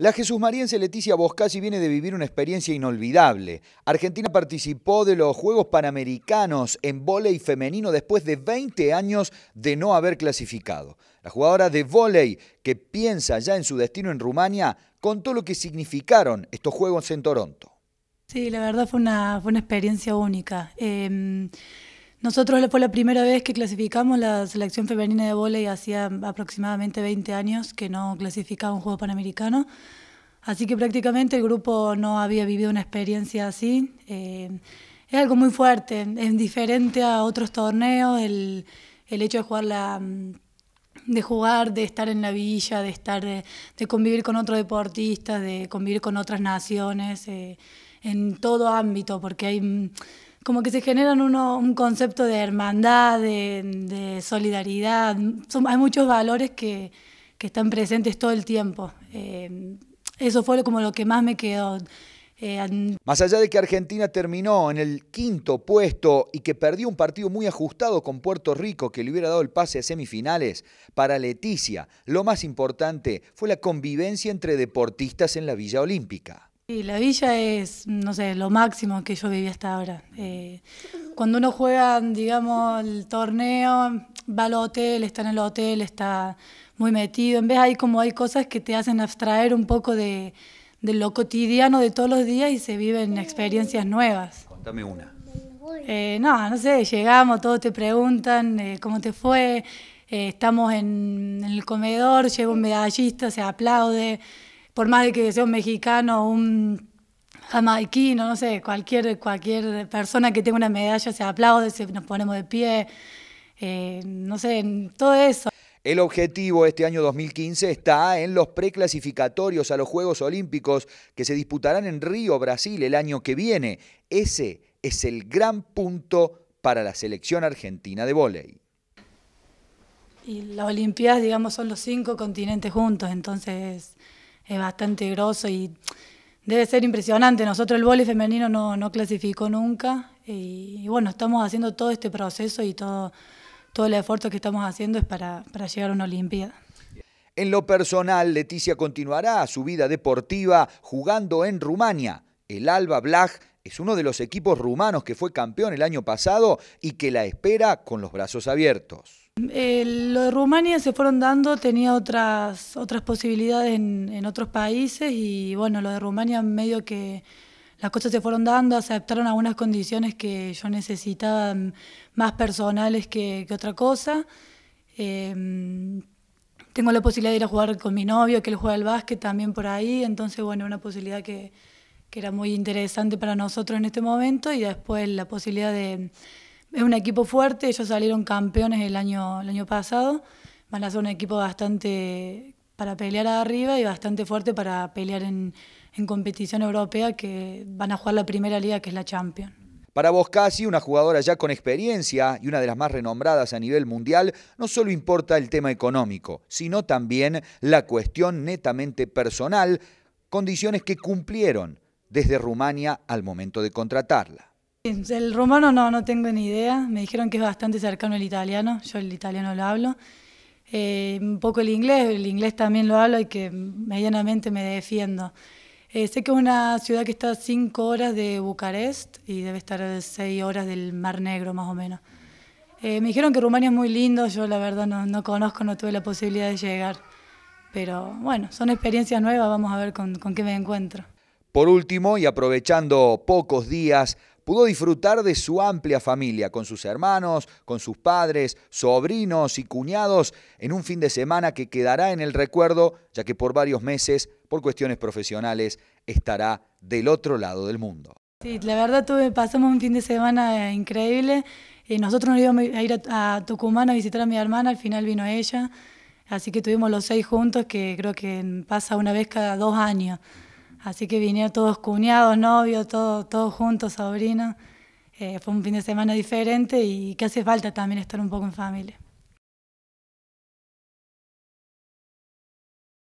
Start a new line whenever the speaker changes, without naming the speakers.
La Jesús Mariense Leticia Boscasi viene de vivir una experiencia inolvidable. Argentina participó de los Juegos Panamericanos en vóley femenino después de 20 años de no haber clasificado. La jugadora de vóley, que piensa ya en su destino en Rumania, contó lo que significaron estos Juegos en Toronto.
Sí, la verdad fue una, fue experiencia única. Em, nosotros fue la primera vez que clasificamos la selección femenina de vóley hacía aproximadamente 20 años que no clasificaba un juego panamericano, así que prácticamente el grupo no había vivido una experiencia así. Eh, es algo muy fuerte, es diferente a otros torneos, el, hecho de jugar la de jugar, de estar en la villa, de estar, eh, de, convivir con otros deportistas, de convivir con otras naciones, eh, en todo ámbito, porque hay como que se generan uno, un concepto de hermandad, de, solidaridad. hay muchos valores que, que, están presentes todo el tiempo. Eh, eso fue como lo que más me quedó. Eh,
más allá de que Argentina terminó en el quinto puesto y que perdió un partido muy ajustado con Puerto Rico que le hubiera dado el pase a semifinales, para Leticia lo más importante fue la convivencia entre deportistas en la Villa Olímpica.
Sí, la villa es, no sé, lo máximo que yo viví hasta ahora. Eh, cuando uno juega, digamos, el torneo, va al hotel, está en el hotel, está muy metido. En vez hay como hay cosas que te hacen abstraer un poco de, lo cotidiano de todos los días y se viven experiencias nuevas.
Contame una.
Eh, no, no sé, llegamos, todos te preguntan eh, cómo te fue, estamos en el comedor, llega un medallista, se aplaude por más de que sea un mexicano, un jamaiquino, no sé, cualquier, cualquier persona que tenga una medalla se aplaude, nos ponemos de pie, eh, no sé, todo eso.
El objetivo este año 2015 está en los preclasificatorios a los Juegos Olímpicos que se disputarán en Río, Brasil, el año que viene. Ese es el gran punto para la selección argentina de vóley.
Y las Olimpiadas, digamos, son los cinco continentes juntos, entonces es bastante grosso y debe ser impresionante. Nosotros el vóley femenino no, clasificó nunca y, bueno, estamos haciendo todo este proceso y todo, todo el esfuerzo que estamos haciendo es para, para llegar a una Olimpiada.
En lo personal, Leticia continuará su vida deportiva jugando en Rumania. El Alba Blag es uno de los equipos rumanos que fue campeón el año pasado y que la espera con los brazos abiertos.
Eh, lo de Rumania se fueron dando, tenía otras, otras posibilidades en, otros países y bueno, lo de Rumania medio que las cosas se fueron dando, aceptaron algunas condiciones que yo necesitaba más personales que, otra cosa. Em, tengo la posibilidad de ir a jugar con mi novio, que él juega al básquet también por ahí, entonces bueno, una posibilidad que, que era muy interesante para nosotros en este momento, y después la posibilidad de... Es un equipo fuerte, ellos salieron campeones el año, el año pasado, van a ser un equipo bastante para pelear arriba y bastante fuerte para pelear en, en competición europea que van a jugar la primera liga que es la Champions.
Para vos, Casi, una jugadora ya con experiencia y una de las más renombradas a nivel mundial, no solo importa el tema económico, sino también la cuestión netamente personal, condiciones que cumplieron desde Rumania al momento de contratarla.
El rumano no, no tengo ni idea. Me dijeron que es bastante cercano el italiano. Yo el italiano lo hablo. Eh, un poco el inglés, el inglés también lo hablo y que medianamente me defiendo. Eh, sé que es una ciudad que está a 5 horas de Bucarest y debe estar a 6 horas del Mar Negro más o menos. Eh, me dijeron que Rumania es muy lindo, yo la verdad no, conozco, no tuve la posibilidad de llegar. Pero bueno, son experiencias nuevas, vamos a ver con qué me encuentro.
Por último, y aprovechando pocos días, pudo disfrutar de su amplia familia, con sus hermanos, con sus padres, sobrinos y cuñados, en un fin de semana que quedará en el recuerdo, ya que por varios meses, por cuestiones profesionales, estará del otro lado del mundo.
Sí, la verdad tuve, pasamos un fin de semana eh, increíble. Eh, nosotros nos íbamos a ir a, Tucumán a visitar a mi hermana, al final vino ella, así que tuvimos los seis juntos, que creo que pasa una vez cada dos años. Así que vinieron todos cuñados, novios, todos juntos, sobrinos. Eh, fue un fin de semana diferente y que hace falta
también estar un poco en familia.